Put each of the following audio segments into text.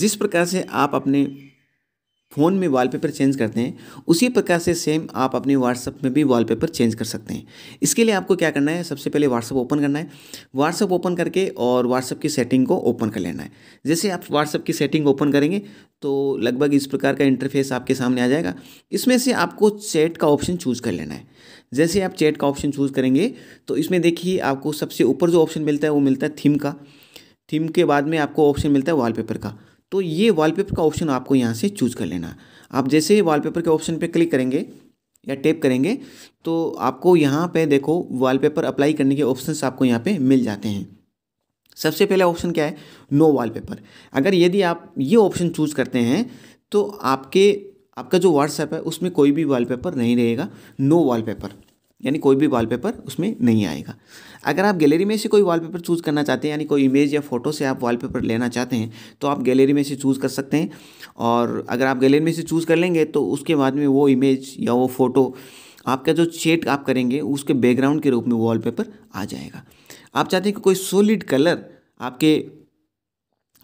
जिस प्रकार से आप अपने फ़ोन में वॉलपेपर चेंज करते हैं उसी प्रकार से सेम आप अपने व्हाट्सअप में भी वॉलपेपर चेंज कर सकते हैं इसके लिए आपको क्या करना है सबसे पहले व्हाट्सअप ओपन करना है व्हाट्सअप ओपन करके और व्हाट्सअप की सेटिंग को ओपन कर लेना है जैसे आप व्हाट्सअप की सेटिंग ओपन करेंगे तो लगभग इस प्रकार का इंटरफेस आपके सामने आ जाएगा इसमें से आपको चैट का ऑप्शन चूज़ कर लेना है जैसे आप चैट का ऑप्शन चूज़ करेंगे तो इसमें देखिए आपको सबसे ऊपर जो ऑप्शन मिलता है वो मिलता है थीम का थीम के बाद में आपको ऑप्शन मिलता है वॉलपेपर का तो ये वॉलपेपर का ऑप्शन आपको यहाँ से चूज कर लेना आप जैसे ही वॉलपेपर के ऑप्शन पे क्लिक करेंगे या टेप करेंगे तो आपको यहाँ पे देखो वॉलपेपर अप्लाई करने के ऑप्शंस आपको यहाँ पे मिल जाते हैं सबसे पहला ऑप्शन क्या है नो वॉलपेपर अगर यदि आप ये ऑप्शन चूज़ करते हैं तो आपके आपका जो व्हाट्सएप है उसमें कोई भी वॉलपेपर नहीं रहेगा नो वॉलपेपर यानी कोई भी वॉलपेपर उसमें नहीं आएगा अगर आप गैलरी में से कोई वॉलपेपर चूज़ करना चाहते हैं यानी कोई इमेज या फोटो से आप वॉलपेपर लेना चाहते हैं तो आप गैलरी में से चूज़ कर सकते हैं और अगर आप गैलरी में से चूज़ कर लेंगे तो उसके बाद में वो इमेज या वो फ़ोटो आपका जो चेट आप करेंगे उसके बैकग्राउंड के रूप में वॉलपेपर आ जाएगा आप चाहते हैं कि कोई सोलिड कलर आपके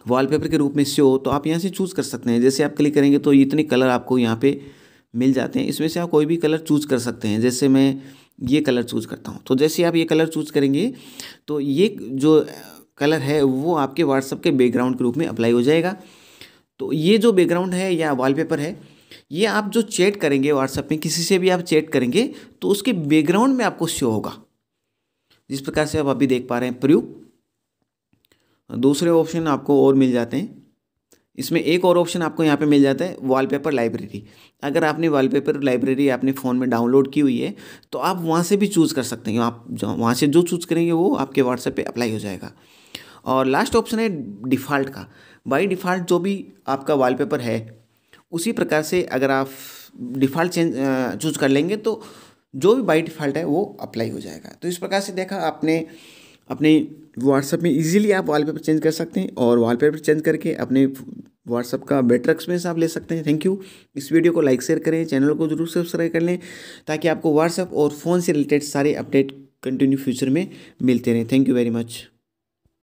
वॉलपेपर के रूप में से हो तो आप यहाँ से चूज़ कर सकते हैं जैसे आप क्लिक करेंगे तो इतने कलर आपको यहाँ पे मिल जाते हैं इसमें से आप कोई भी कलर चूज कर सकते हैं जैसे मैं ये कलर चूज़ करता हूँ तो जैसे आप ये कलर चूज़ करेंगे तो ये जो कलर है वो आपके व्हाट्सअप के बैकग्राउंड के रूप में अप्लाई हो जाएगा तो ये जो बैकग्राउंड है या वॉलपेपर है ये आप जो चैट करेंगे व्हाट्सएप में किसी से भी आप चैट करेंगे तो उसके बैकग्राउंड में आपको शो होगा जिस प्रकार से आप अभी देख पा रहे हैं प्रयोग दूसरे ऑप्शन आपको और मिल जाते हैं इसमें एक और ऑप्शन आपको यहाँ पे मिल जाता है वॉलपेपर लाइब्रेरी अगर आपने वॉलपेपर लाइब्रेरी आपने फ़ोन में डाउनलोड की हुई है तो आप वहाँ से भी चूज़ कर सकते हैं आप वहाँ से जो चूज़ करेंगे वो आपके व्हाट्सएप पे अप्लाई हो जाएगा और लास्ट ऑप्शन है डिफ़ॉल्ट का बाई डिफ़ॉल्ट जो भी आपका वॉलपेपर है उसी प्रकार से अगर आप डिफ़ॉल्ट चेंज चूज कर लेंगे तो जो भी बाई डिफ़ॉल्ट है वो अप्लाई हो जाएगा तो इस प्रकार से देखा आपने अपने व्हाट्सएप में इजीली आप वॉलपेपर चेंज कर सकते हैं और वॉलपेपर चेंज करके अपने व्हाट्सअप का बेटर एक्सपीरियंस आप ले सकते हैं थैंक यू इस वीडियो को लाइक शेयर करें चैनल को जरूर सब्सक्राइब कर लें ताकि आपको व्हाट्सअप और फ़ोन से रिलेटेड सारे अपडेट कंटिन्यू फ्यूचर में मिलते रहें थैंक यू वेरी मच